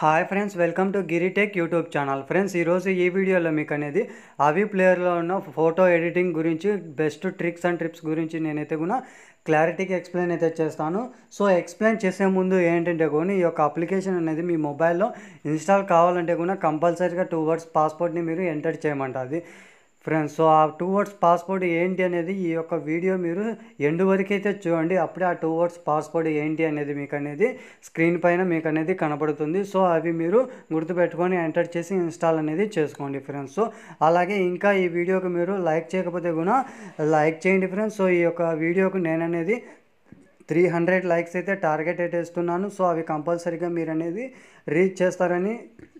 hi friends welcome to Giritech YouTube channel friends ఈరోజు ఈ వీడియోలో మీకు అనేది అవి ప్లేయర్లో ఉన్న ఫోటో ఎడిటింగ్ గురించి బెస్ట్ ట్రిక్స్ అండ్ ట్రిప్స్ గురించి నేనైతే కూడా క్లారిటీకి ఎక్స్ప్లెయిన్ అయితే చేస్తాను సో ఎక్స్ప్లెయిన్ చేసే ముందు ఏంటంటే కూడా ఈ యొక్క అప్లికేషన్ అనేది మీ మొబైల్లో ఇన్స్టాల్ కావాలంటే కూడా కంపల్సరీగా టూ వర్డ్స్ పాస్పోర్ట్ని మీరు ఎంటర్ చేయమంటుంది ఫ్రెండ్స్ సో ఆ టూ వర్డ్స్ పాస్వర్డ్ ఏంటి అనేది ఈ యొక్క వీడియో మీరు ఎండు వరకైతే చూడండి అప్పుడే ఆ టూ వర్డ్స్ పాస్వర్డ్ ఏంటి అనేది మీకు అనేది స్క్రీన్ పైన మీకు అనేది కనపడుతుంది సో అవి మీరు గుర్తుపెట్టుకొని ఎంటర్ చేసి ఇన్స్టాల్ అనేది చేసుకోండి ఫ్రెండ్స్ సో అలాగే ఇంకా ఈ వీడియోకి మీరు లైక్ చేయకపోతే కూడా లైక్ చేయండి ఫ్రెండ్స్ సో ఈ యొక్క వీడియోకు నేననేది త్రీ హండ్రెడ్ లైక్స్ అయితే టార్గెట్ అయితే ఇస్తున్నాను సో అవి కంపల్సరీగా మీరు అనేది రీచ్ చేస్తారని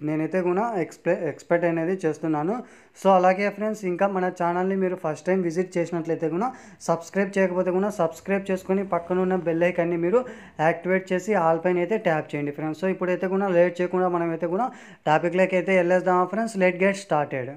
నేనైతే కూడా ఎక్స్పె ఎక్స్పెక్ట్ అనేది చేస్తున్నాను సో అలాగే ఫ్రెండ్స్ ఇంకా మన ఛానల్ని మీరు ఫస్ట్ టైం విజిట్ చేసినట్లయితే కూడా సబ్స్క్రైబ్ చేయకపోతే కూడా సబ్స్క్రైబ్ చేసుకుని పక్కన ఉన్న బెల్ ఐకాన్ని మీరు యాక్టివేట్ చేసి ఆల్ పైన అయితే ట్యాప్ చేయండి ఫ్రెండ్స్ సో ఇప్పుడైతే కూడా లేట్ చేయకుండా మనమైతే కూడా టాపిక్లోకి అయితే వెళ్ళేద్దామా friends let get started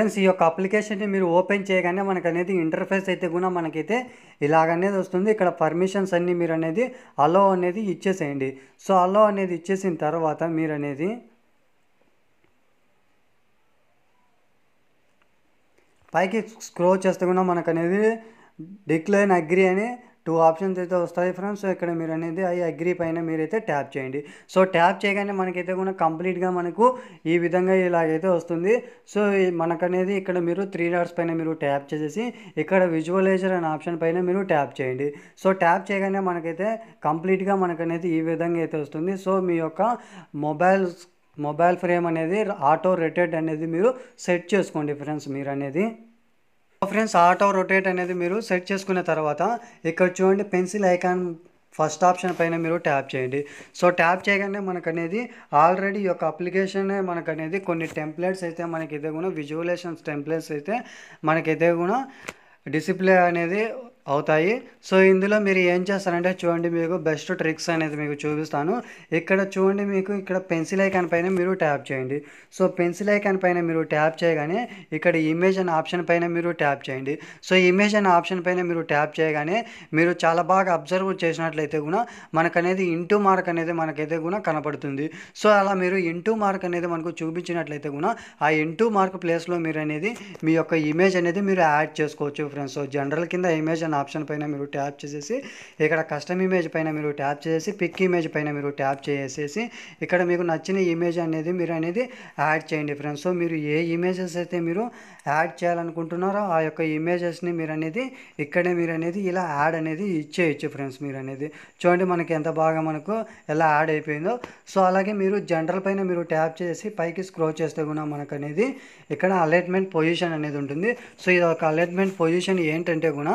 friends ఈ యొక్క అప్లికేషన్ని మీరు ఓపెన్ చేయగానే మనకు అనేది ఇంటర్ఫేస్ అయితే కూడా మనకైతే ఇలాగనేది వస్తుంది ఇక్కడ పర్మిషన్స్ అన్నీ మీరు అనేది అలో అనేది ఇచ్చేసేయండి సో అలో అనేది ఇచ్చేసిన తర్వాత మీరు అనేది పైకి స్క్రోల్ చేస్తే కూడా మనకు అనేది డిక్లైన్ అగ్రి అని టూ ఆప్షన్స్ అయితే వస్తాయి ఫ్రెండ్స్ ఇక్కడ మీరు అనేది ఐ అగ్రీ పైన మీరైతే ట్యాప్ చేయండి సో ట్యాప్ చేయగానే మనకైతే కూడా కంప్లీట్గా మనకు ఈ విధంగా ఇలాగైతే వస్తుంది సో మనకనేది ఇక్కడ మీరు త్రీ డాట్స్ పైన మీరు ట్యాప్ చేసేసి ఇక్కడ విజువలైజర్ అనే ఆప్షన్ పైన మీరు ట్యాప్ చేయండి సో ట్యాప్ చేయగానే మనకైతే కంప్లీట్గా మనకనేది ఈ విధంగా అయితే వస్తుంది సో మీ యొక్క మొబైల్ మొబైల్ ఫ్రేమ్ అనేది ఆటో రేటెడ్ అనేది మీరు సెట్ చేసుకోండి ఫ్రెండ్స్ మీరు అనేది ఫ్రెండ్స్ ఆటో రొటేట్ అనేది మీరు సెట్ చేసుకున్న తర్వాత ఇక్కడ చూడండి పెన్సిల్ ఐకాన్ ఫస్ట్ ఆప్షన్ పైన మీరు ట్యాప్ చేయండి సో ట్యాప్ చేయగానే మనకు అనేది ఆల్రెడీ యొక్క అప్లికేషన్ మనకు అనేది కొన్ని టెంప్లెట్స్ అయితే మనకి ఇదే కూడా విజువలేషన్స్ టెంప్లెట్స్ అయితే మనకి ఇదే కూడా డిసిప్లే అనేది అవుతాయి సో ఇందులో మీరు ఏం చేస్తారంటే చూడండి మీకు బెస్ట్ ట్రిక్స్ అనేది మీకు చూపిస్తాను ఇక్కడ చూడండి మీకు ఇక్కడ పెన్సిల్ ఐకాన్ పైన మీరు ట్యాప్ చేయండి సో పెన్సిల్ ఐకాన్ పైన మీరు ట్యాప్ చేయగానే ఇక్కడ ఇమేజ్ అనే ఆప్షన్ పైన మీరు ట్యాప్ చేయండి సో ఇమేజ్ అనే ఆప్షన్ పైన మీరు ట్యాప్ చేయగానే మీరు చాలా బాగా అబ్జర్వ్ చేసినట్లయితే కూడా మనకనేది ఇంటూ మార్క్ అనేది మనకైతే కూడా కనపడుతుంది సో అలా మీరు ఇంటూ మార్క్ అనేది మనకు చూపించినట్లయితే కూడా ఆ ఇంటూ మార్క్ ప్లేస్లో మీరు అనేది మీ యొక్క ఇమేజ్ అనేది మీరు యాడ్ చేసుకోవచ్చు ఫ్రెండ్స్ సో జనరల్ కింద ఇమేజ్ అనే ఆప్షన్ పైన మీరు ట్యాప్ చేసేసి ఇక్కడ కస్టమ్ ఇమేజ్ పైన మీరు ట్యాప్ చేసి పిక్ ఇమేజ్ పైన మీరు ట్యాప్ చేసేసి ఇక్కడ మీకు నచ్చిన ఇమేజ్ అనేది మీరు అనేది యాడ్ చేయండి ఫ్రెండ్స్ సో మీరు ఏ ఇమేజెస్ అయితే మీరు యాడ్ చేయాలనుకుంటున్నారో ఆ యొక్క ఇమేజెస్ని మీరు అనేది ఇక్కడే మీరు అనేది ఇలా యాడ్ అనేది ఇచ్చేయచ్చు ఫ్రెండ్స్ మీరు అనేది చూడండి మనకి ఎంత బాగా మనకు ఎలా యాడ్ అయిపోయిందో సో అలాగే మీరు జనరల్ పైన మీరు ట్యాప్ చేసి పైకి స్క్రో చేస్తే కూడా మనకు అనేది ఇక్కడ అలైట్మెంట్ పొజిషన్ అనేది ఉంటుంది సో ఇది ఒక అలైట్మెంట్ పొజిషన్ ఏంటంటే కూడా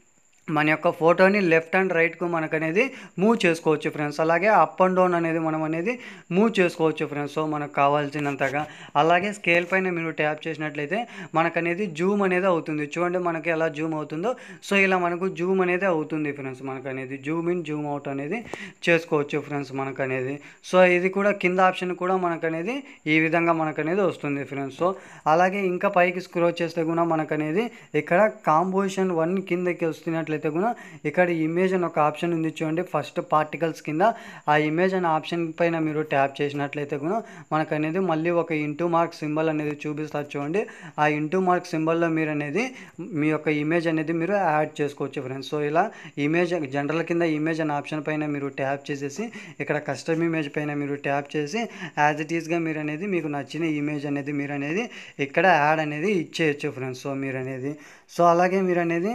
మన యొక్క ఫోటోని లెఫ్ట్ అండ్ రైట్కు మనకు అనేది మూవ్ చేసుకోవచ్చు ఫ్రెండ్స్ అలాగే అప్ అండ్ డౌన్ అనేది మనం అనేది మూవ్ చేసుకోవచ్చు ఫ్రెండ్స్ సో మనకు కావాల్సినంతగా అలాగే స్కేల్ పైన మీరు ట్యాప్ చేసినట్లయితే మనకనేది జూమ్ అనేది అవుతుంది చూడండి మనకి ఎలా జూమ్ అవుతుందో సో ఇలా మనకు జూమ్ అనేది అవుతుంది ఫ్రెండ్స్ మనకనేది జూమ్ ఇన్ జూమ్ అవుట్ అనేది చేసుకోవచ్చు ఫ్రెండ్స్ మనకనేది సో ఇది కూడా కింద ఆప్షన్ కూడా మనకనేది ఈ విధంగా మనకనేది వస్తుంది ఫ్రెండ్స్ సో అలాగే ఇంకా పైకి స్క్రోచ్ చేస్తే కూడా మనకనేది ఇక్కడ కాంపోజిషన్ వన్ కిందకి వస్తున్నట్లయితే అయితే కూడా ఇక్కడ ఇమేజ్ అని ఒక ఆప్షన్ ఉంది చూడండి ఫస్ట్ పార్టికల్స్ కింద ఆ ఇమేజ్ అనే ఆప్షన్ పైన మీరు ట్యాప్ చేసినట్లయితే కూడా మనకు అనేది మళ్ళీ ఒక ఇంటూ మార్క్ సింబల్ అనేది చూపిస్తారు చూడండి ఆ ఇంటూ మార్క్ సింబల్లో మీరు అనేది మీ యొక్క ఇమేజ్ అనేది మీరు యాడ్ చేసుకోవచ్చు ఫ్రెండ్స్ సో ఇలా ఇమేజ్ జనరల్ కింద ఇమేజ్ అనే ఆప్షన్ పైన మీరు ట్యాప్ చేసేసి ఇక్కడ కస్టమ్ ఇమేజ్ పైన మీరు ట్యాప్ చేసి యాజ్ ఇట్ ఈస్గా మీరు అనేది మీకు నచ్చిన ఇమేజ్ అనేది మీరు అనేది ఇక్కడ యాడ్ అనేది ఇచ్చేయచ్చు ఫ్రెండ్స్ సో మీరు అనేది సో అలాగే మీరు అనేది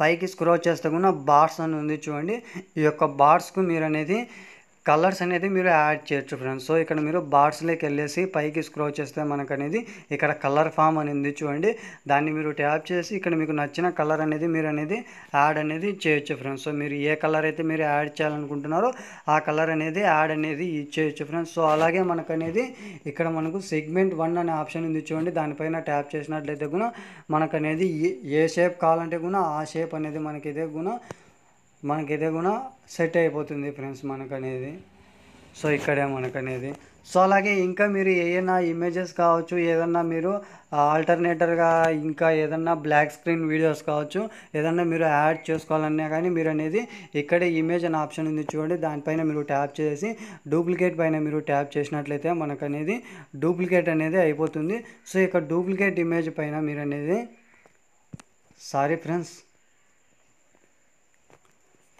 పైకి స్క్రోల్ చేస్తే కూడా బార్స్ అని ఉంది చూడండి ఈ యొక్క బార్స్కు మీరు అనేది కలర్స్ అనేది మీరు యాడ్ చేయొచ్చు ఫ్రెండ్స్ సో ఇక్కడ మీరు బార్డ్స్లోకి వెళ్ళేసి పైకి స్క్రో చేస్తే మనకు అనేది ఇక్కడ కలర్ ఫామ్ అనేది చూడండి దాన్ని మీరు ట్యాప్ చేసి ఇక్కడ మీకు నచ్చిన కలర్ అనేది మీరు అనేది యాడ్ అనేది చేయొచ్చు ఫ్రెండ్స్ సో మీరు ఏ కలర్ అయితే మీరు యాడ్ చేయాలనుకుంటున్నారో ఆ కలర్ అనేది యాడ్ అనేది చేయొచ్చు ఫ్రెండ్స్ సో అలాగే మనకు అనేది ఇక్కడ మనకు సెగ్మెంట్ వన్ అనే ఆప్షన్ ఉంది చూడండి దానిపైన ట్యాప్ చేసినట్లయితే కూడా మనకు అనేది ఏ షేప్ కావాలంటే కూడా ఆ షేప్ అనేది మనకి ఇదే కూడా మనకి ఇదే కూడా సెట్ అయిపోతుంది ఫ్రెండ్స్ మనకనేది సో ఇక్కడే మనకనేది సో అలాగే ఇంకా మీరు ఏదైనా ఇమేజెస్ కావచ్చు ఏదన్నా మీరు ఆల్టర్నేటర్గా ఇంకా ఏదన్నా బ్లాక్ స్క్రీన్ వీడియోస్ కావచ్చు ఏదన్నా మీరు యాడ్ చేసుకోవాలన్నా కానీ మీరు అనేది ఇక్కడే ఇమేజ్ అనే ఆప్షన్ ఉంది చూడండి దానిపైన మీరు ట్యాప్ చేసి డూప్లికేట్ పైన మీరు ట్యాప్ చేసినట్లయితే మనకు అనేది డూప్లికేట్ అనేది అయిపోతుంది సో ఇక డూప్లికేట్ ఇమేజ్ పైన మీరు అనేది సారీ ఫ్రెండ్స్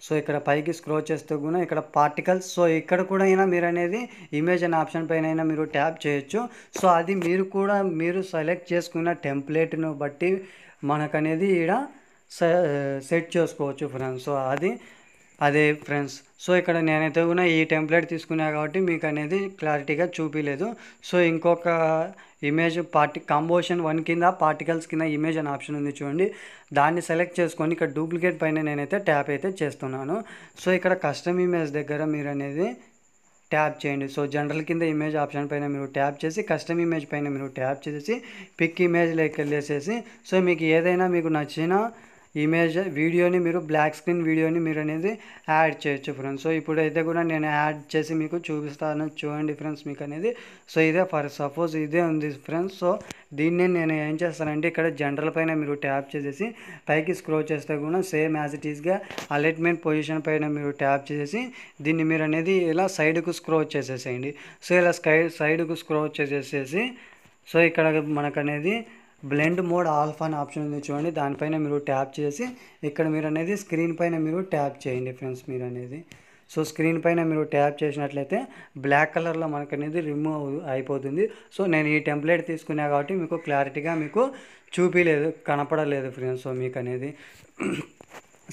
సో ఇక్కడ పైకి స్క్రోల్ చేస్తూ కూడా ఇక్కడ పార్టికల్స్ సో ఇక్కడ కూడా అయినా మీరు అనేది ఇమేజ్ అనే ఆప్షన్ పైన అయినా మీరు ట్యాప్ చేయొచ్చు సో అది మీరు కూడా మీరు సెలెక్ట్ చేసుకున్న టెంప్లెట్ను బట్టి మనకనేది ఇక్కడ సెట్ చేసుకోవచ్చు ఫ్రెండ్స్ సో అది అదే ఫ్రెండ్స్ సో ఇక్కడ నేనైతే కూడా ఈ టెంప్లెట్ తీసుకున్నా కాబట్టి మీకు అనేది క్లారిటీగా చూపించలేదు సో ఇంకొక ఇమేజ్ పార్టి కాంబోషన్ వన్ కింద పార్టికల్స్ కింద ఇమేజ్ అనే ఆప్షన్ ఉంది చూడండి దాన్ని సెలెక్ట్ చేసుకొని ఇక్కడ డూప్లికేట్ పైన నేనైతే ట్యాప్ అయితే చేస్తున్నాను సో ఇక్కడ కస్టమ్ ఇమేజ్ దగ్గర మీరు అనేది ట్యాప్ చేయండి సో జనరల్ కింద ఇమేజ్ ఆప్షన్ పైన మీరు ట్యాప్ చేసి కస్టమ్ ఇమేజ్ పైన మీరు ట్యాప్ చేసి పిక్ ఇమేజ్ లెక్క వెళ్ళేసేసి సో మీకు ఏదైనా మీకు నచ్చిన ఇమేజ్ వీడియోని మీరు బ్లాక్ స్క్రీన్ వీడియోని మీరు అనేది యాడ్ చేయొచ్చు ఫ్రెండ్స్ సో ఇప్పుడైతే కూడా నేను యాడ్ చేసి మీకు చూపిస్తాను చూడండి ఫ్రెండ్స్ మీకు అనేది సో ఇదే ఫర్ సపోజ్ ఇదే ఉంది ఫ్రెండ్స్ సో దీన్ని నేను ఏం చేస్తానంటే ఇక్కడ జనరల్ పైన మీరు ట్యాప్ చేసేసి పైకి స్క్రో చేస్తే కూడా సేమ్ యాజ్ ఇట్ ఈస్గా అలైట్మెంట్ పొజిషన్ పైన మీరు ట్యాప్ చేసేసి దీన్ని మీరు అనేది ఇలా సైడ్కు స్క్రో చేసేసేయండి సో ఇలా స్కై సైడ్కు స్క్రో చేసేసేసి సో ఇక్కడ మనకు అనేది బ్లెండ్ మోడ్ ఆల్ఫ్ అనే ఆప్షన్ ఉంది చూడండి దానిపైన మీరు ట్యాప్ చేసి ఇక్కడ మీరు అనేది స్క్రీన్ పైన మీరు ట్యాప్ చేయండి ఫ్రెండ్స్ మీరు అనేది సో స్క్రీన్ పైన మీరు ట్యాప్ చేసినట్లయితే బ్లాక్ కలర్లో మనకు అనేది రిమూవ్ అయిపోతుంది సో నేను ఈ టెంప్లెట్ తీసుకున్నా కాబట్టి మీకు క్లారిటీగా మీకు చూపించలేదు కనపడలేదు ఫ్రెండ్స్ సో మీకు అనేది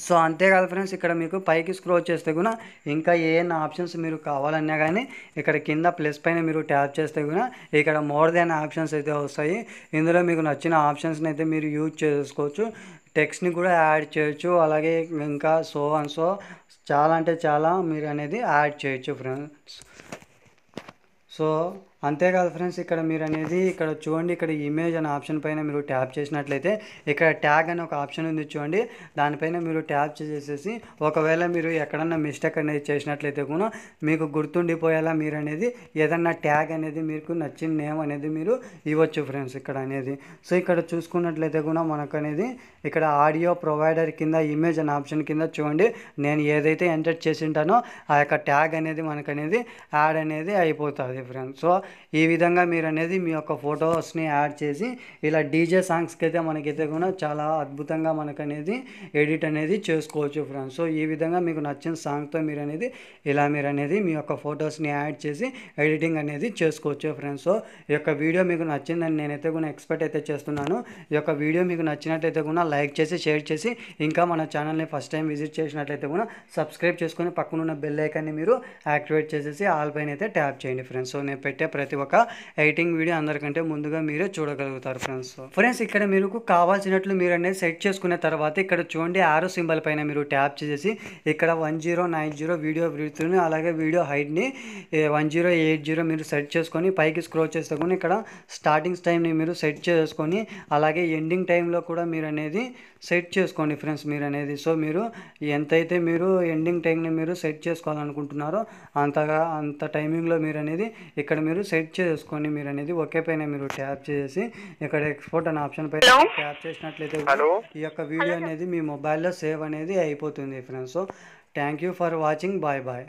సో అంతేకాదు ఫ్రెండ్స్ ఇక్కడ మీకు పైకి స్క్రోల్ చేస్తే కూడా ఇంకా ఏమైనా ఆప్షన్స్ మీరు కావాలన్నా కానీ ఇక్కడ కింద ప్లస్ పైన మీరు ట్యాప్ చేస్తే కూడా ఇక్కడ మోర్ దెన్ ఆప్షన్స్ అయితే వస్తాయి ఇందులో మీకు నచ్చిన ఆప్షన్స్ని అయితే మీరు యూజ్ చేసుకోవచ్చు టెక్స్ట్ని కూడా యాడ్ చేయొచ్చు అలాగే ఇంకా సో అండ్ సో చాలా అంటే చాలా మీరు అనేది యాడ్ చేయొచ్చు ఫ్రెండ్స్ సో అంతేకాదు ఫ్రెండ్స్ ఇక్కడ మీరు అనేది ఇక్కడ చూడండి ఇక్కడ ఇమేజ్ అనే ఆప్షన్ పైన మీరు ట్యాప్ చేసినట్లయితే ఇక్కడ ట్యాగ్ అనే ఒక ఆప్షన్ ఉంది చూడండి దానిపైన మీరు ట్యాప్ చేసేసి ఒకవేళ మీరు ఎక్కడన్నా మిస్టేక్ అనేది చేసినట్లయితే కూడా మీకు గుర్తుండిపోయేలా మీరు అనేది ఏదన్నా ట్యాగ్ అనేది మీకు నచ్చిన నేమ్ అనేది మీరు ఇవ్వచ్చు ఫ్రెండ్స్ ఇక్కడ అనేది సో ఇక్కడ చూసుకున్నట్లయితే కూడా మనకు అనేది ఇక్కడ ఆడియో ప్రొవైడర్ కింద ఇమేజ్ అనే ఆప్షన్ కింద చూడండి నేను ఏదైతే ఎంటర్ చేసి ఉంటానో ఆ యొక్క ట్యాగ్ అనేది మనకనేది యాడ్ అనేది అయిపోతుంది ఫ్రెండ్స్ సో ఈ విధంగా మీరు అనేది మీ యొక్క ఫొటోస్ని యాడ్ చేసి ఇలా డీజే సాంగ్స్కి అయితే మనకైతే కూడా చాలా అద్భుతంగా మనకనేది ఎడిట్ అనేది చేసుకోవచ్చు ఫ్రెండ్స్ సో ఈ విధంగా మీకు నచ్చిన సాంగ్తో మీరు అనేది ఇలా మీరు అనేది మీ యొక్క ఫొటోస్ని యాడ్ చేసి ఎడిటింగ్ అనేది చేసుకోవచ్చు ఫ్రెండ్స్ సో ఈ యొక్క వీడియో మీకు నచ్చిందని నేనైతే కూడా ఎక్స్పెక్ట్ అయితే చేస్తున్నాను ఈ యొక్క వీడియో మీకు నచ్చినట్లయితే కూడా లైక్ చేసి షేర్ చేసి ఇంకా మన ఛానల్ని ఫస్ట్ టైం విజిట్ చేసినట్లయితే కూడా సబ్స్క్రైబ్ చేసుకొని పక్కనున్న బెల్ ఐకాన్ని మీరు యాక్టివేట్ చేసేసి ఆల్ పైన అయితే ట్యాప్ చేయండి ఫ్రెండ్స్ సో నేను పెట్టే ప్రతి ఒక్క ఎడిటింగ్ వీడియో అందరికంటే ముందుగా మీరే చూడగలుగుతారు ఫ్రెండ్స్ ఫ్రెండ్స్ ఇక్కడ మీకు కావాల్సినట్లు మీరు అనేది సెట్ చేసుకున్న తర్వాత ఇక్కడ చూడండి ఆరో సింబల్ పైన మీరు ట్యాప్ చేసేసి ఇక్కడ one zero nine zero video బ్రీత్ని అలాగే వీడియో హైట్ని వన్ జీరో ఎయిట్ జీరో మీరు సెట్ చేసుకొని పైకి స్క్రోల్ చేస్తే కూడా ఇక్కడ స్టార్టింగ్స్ టైంని మీరు సెట్ చేసుకొని అలాగే ఎండింగ్ టైంలో కూడా మీరు అనేది సెట్ చేసుకోండి ఫ్రెండ్స్ మీరు అనేది సో మీరు ఎంతైతే మీరు ఎండింగ్ టైంని మీరు సెట్ చేసుకోవాలనుకుంటున్నారో అంతగా అంత టైమింగ్లో మీరు అనేది ఇక్కడ మీరు సెట్ చేసుకొని మీరు అనేది ఒకే పైన మీరు ట్యాప్ చేసి ఇక్కడ ఎక్స్పోర్ట్ అనే ఆప్షన్ పై ట్యాప్ చేసినట్లయితే ఈ యొక్క వీడియో అనేది మీ మొబైల్లో సేవ్ అనేది అయిపోతుంది friends thank you for watching bye bye